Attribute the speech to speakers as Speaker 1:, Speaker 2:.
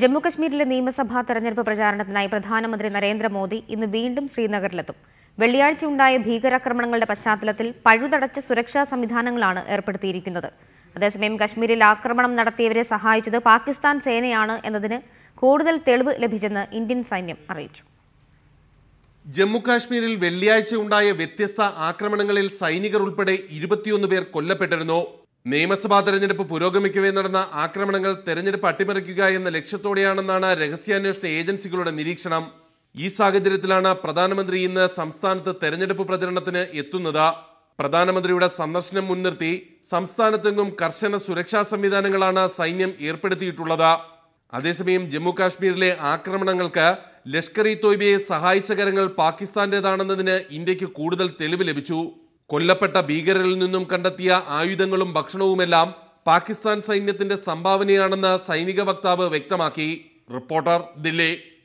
Speaker 1: ജമ്മുകശ്മീരിലെ നിയമസഭാ തെരഞ്ഞെടുപ്പ് പ്രചാരണത്തിനായി പ്രധാനമന്ത്രി നരേന്ദ്രമോദി ഇന്ന് വീണ്ടും ശ്രീനഗറിലെത്തും വെള്ളിയാഴ്ച ഉണ്ടായ ഭീകരാക്രമണങ്ങളുടെ പശ്ചാത്തലത്തിൽ പഴുതടച്ച സുരക്ഷാ സംവിധാനങ്ങളാണ് ഏർപ്പെടുത്തിയിരിക്കുന്നത് അതേസമയം കശ്മീരിൽ ആക്രമണം നടത്തിയവരെ സഹായിച്ചത് പാകിസ്ഥാൻ സേനയാണ് എന്നതിന് കൂടുതൽ തെളിവ് ലഭിച്ചെന്ന് ഇന്ത്യൻ സൈന്യം അറിയിച്ചു
Speaker 2: ജമ്മുകാശ്മീരിൽ വെള്ളിയാഴ്ച ഉണ്ടായ വ്യത്യസ്ത ആക്രമണങ്ങളിൽ സൈനികർ ഉൾപ്പെടെ ഇരുപത്തിയൊന്ന് പേർ കൊല്ലപ്പെട്ടിരുന്നു നിയമസഭാ തെരഞ്ഞെടുപ്പ് പുരോഗമിക്കവേ നടന്ന ആക്രമണങ്ങൾ തെരഞ്ഞെടുപ്പ് അട്ടിമറിക്കുക എന്ന ലക്ഷ്യത്തോടെയാണെന്നാണ് രഹസ്യാന്വേഷണ ഏജൻസികളുടെ നിരീക്ഷണം ഈ സാഹചര്യത്തിലാണ് പ്രധാനമന്ത്രി ഇന്ന് സംസ്ഥാനത്ത് തെരഞ്ഞെടുപ്പ് പ്രചരണത്തിന് എത്തുന്നത് പ്രധാനമന്ത്രിയുടെ സന്ദർശനം മുൻനിർത്തി സംസ്ഥാനത്തെങ്ങും കർശന സുരക്ഷാ സംവിധാനങ്ങളാണ് സൈന്യം ഏർപ്പെടുത്തിയിട്ടുള്ളത് അതേസമയം ജമ്മു കാശ്മീരിലെ ആക്രമണങ്ങൾക്ക് ലഷ്കർ ഇ തോയ്ബയെ സഹായിച്ച കരങ്ങൾ പാകിസ്ഥാന്റേതാണെന്നതിന് ഇന്ത്യക്ക് കൂടുതൽ തെളിവ് ലഭിച്ചു കൊല്ലപ്പെട്ട ഭീകരരിൽ നിന്നും കണ്ടെത്തിയ ആയുധങ്ങളും ഭക്ഷണവുമെല്ലാം പാകിസ്ഥാൻ സൈന്യത്തിന്റെ സംഭാവനയാണെന്ന് സൈനിക വക്താവ് വ്യക്തമാക്കി റിപ്പോർട്ടർ ദില്ലി